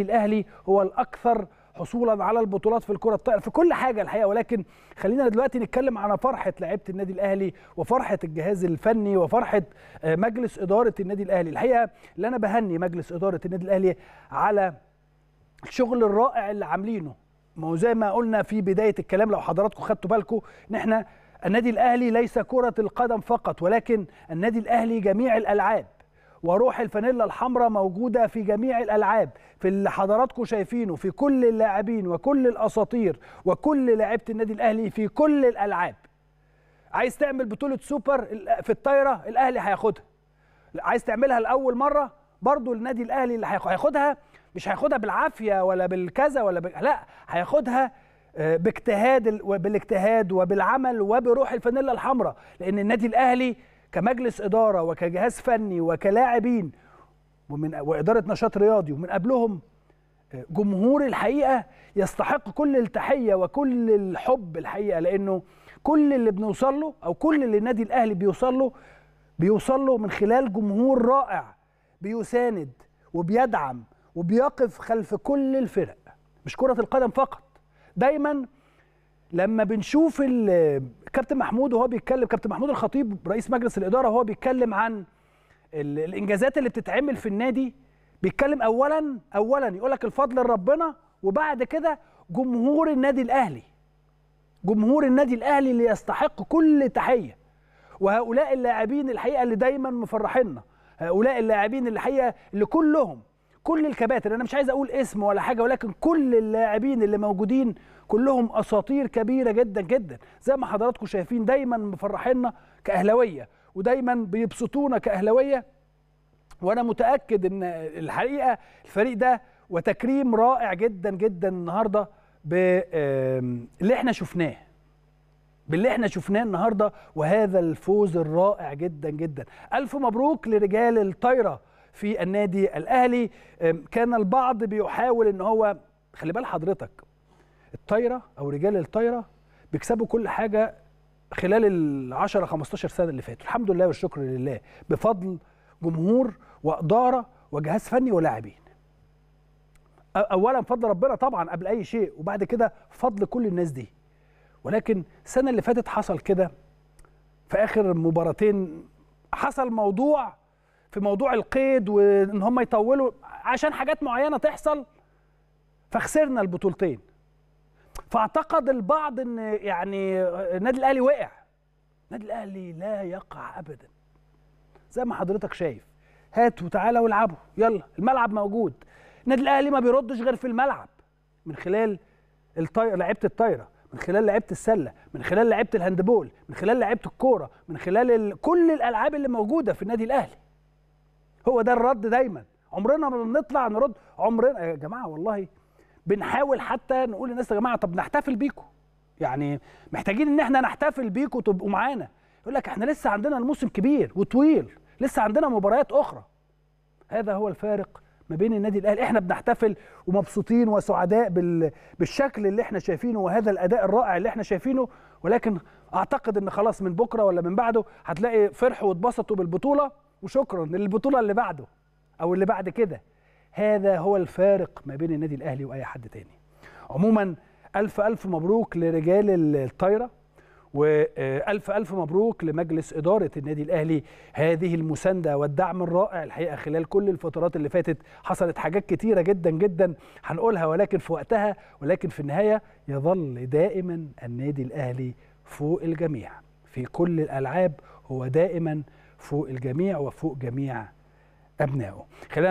الاهلي هو الاكثر حصولا على البطولات في الكره الطائره في كل حاجه الحقيقه ولكن خلينا دلوقتي نتكلم على فرحه لعيبه النادي الاهلي وفرحه الجهاز الفني وفرحه آه، مجلس اداره النادي الاهلي الحقيقه اللي انا بهني مجلس اداره النادي الاهلي على الشغل الرائع اللي عاملينه ما هو زي ما قلنا في بدايه الكلام لو حضراتكم خدتوا بالكم ان احنا النادي الاهلي ليس كره القدم فقط ولكن النادي الاهلي جميع الالعاب وروح الفانيلا الحمراء موجوده في جميع الالعاب في اللي حضراتكم شايفينه في كل اللاعبين وكل الاساطير وكل لاعيبه النادي الاهلي في كل الالعاب عايز تعمل بطوله سوبر في الطايره الاهلي هياخدها عايز تعملها لاول مره برضو النادي الاهلي اللي هياخدها مش هياخدها بالعافيه ولا بالكذا ولا ب... لا هياخدها آه، باجتهاد بالاجتهاد وبالعمل وبروح الفانيلا الحمراء لان النادي الاهلي كمجلس اداره وكجهاز فني وكلاعبين ومن واداره نشاط رياضي ومن قبلهم آه، جمهور الحقيقه يستحق كل التحيه وكل الحب الحقيقه لانه كل اللي بنوصل له او كل اللي النادي الاهلي بيوصل له بيوصل له من خلال جمهور رائع بيساند وبيدعم وبيقف خلف كل الفرق مش كره القدم فقط دايما لما بنشوف كابتن محمود وهو بيتكلم كابتن محمود الخطيب رئيس مجلس الاداره وهو بيتكلم عن الانجازات اللي بتتعمل في النادي بيتكلم اولا اولا يقول لك الفضل لربنا وبعد كده جمهور النادي الاهلي جمهور النادي الاهلي اللي يستحق كل تحيه وهؤلاء اللاعبين الحقيقه اللي دايما مفرحينا هؤلاء اللاعبين الحقيقه اللي كلهم كل الكباتن انا مش عايز اقول اسم ولا حاجه ولكن كل اللاعبين اللي موجودين كلهم اساطير كبيره جدا جدا زي ما حضراتكم شايفين دايما مفرحينا كاهلاويه ودايما بيبسطونا كاهلاويه وانا متاكد ان الحقيقه الفريق ده وتكريم رائع جدا جدا النهارده باللي احنا شفناه باللي احنا شفناه النهارده وهذا الفوز الرائع جدا جدا الف مبروك لرجال الطايره في النادي الاهلي كان البعض بيحاول ان هو خلي بال حضرتك الطايره او رجال الطايره بيكسبوا كل حاجه خلال ال 10 15 سنه اللي فاتوا الحمد لله والشكر لله بفضل جمهور واداره وجهاز فني ولاعبين اولا فضل ربنا طبعا قبل اي شيء وبعد كده فضل كل الناس دي ولكن السنه اللي فاتت حصل كده في اخر مباراتين حصل موضوع في موضوع القيد وان هم يطولوا عشان حاجات معينه تحصل فخسرنا البطولتين فاعتقد البعض ان يعني النادي الاهلي وقع النادي الاهلي لا يقع ابدا زي ما حضرتك شايف هاتوا وتعالى والعبوا يلا الملعب موجود النادي الاهلي ما بيردش غير في الملعب من خلال الطي... لعيبه الطايره من خلال لعيبه السله من خلال لعيبه الهاندبول من خلال لعيبه الكوره من خلال ال... كل الالعاب اللي موجوده في النادي الاهلي هو ده الرد دايما عمرنا ما بنطلع نرد عمرنا يا جماعه والله بنحاول حتى نقول للناس يا جماعه طب نحتفل بيكم يعني محتاجين ان احنا نحتفل بيكم تبقوا معانا يقول لك احنا لسه عندنا الموسم كبير وطويل لسه عندنا مباريات اخرى هذا هو الفارق ما بين النادي الاهلي احنا بنحتفل ومبسوطين وسعداء بال... بالشكل اللي احنا شايفينه وهذا الاداء الرائع اللي احنا شايفينه ولكن اعتقد ان خلاص من بكره ولا من بعده هتلاقي فرح واتبسطوا بالبطوله وشكرا للبطوله اللي بعده او اللي بعد كده هذا هو الفارق ما بين النادي الاهلي واي حد تاني عموما الف الف مبروك لرجال الطايره والف الف مبروك لمجلس اداره النادي الاهلي هذه المسانده والدعم الرائع الحقيقه خلال كل الفترات اللي فاتت حصلت حاجات كتيره جدا جدا هنقولها ولكن في وقتها ولكن في النهايه يظل دائما النادي الاهلي فوق الجميع في كل الالعاب هو دائما فوق الجميع وفوق جميع أبنائه خلال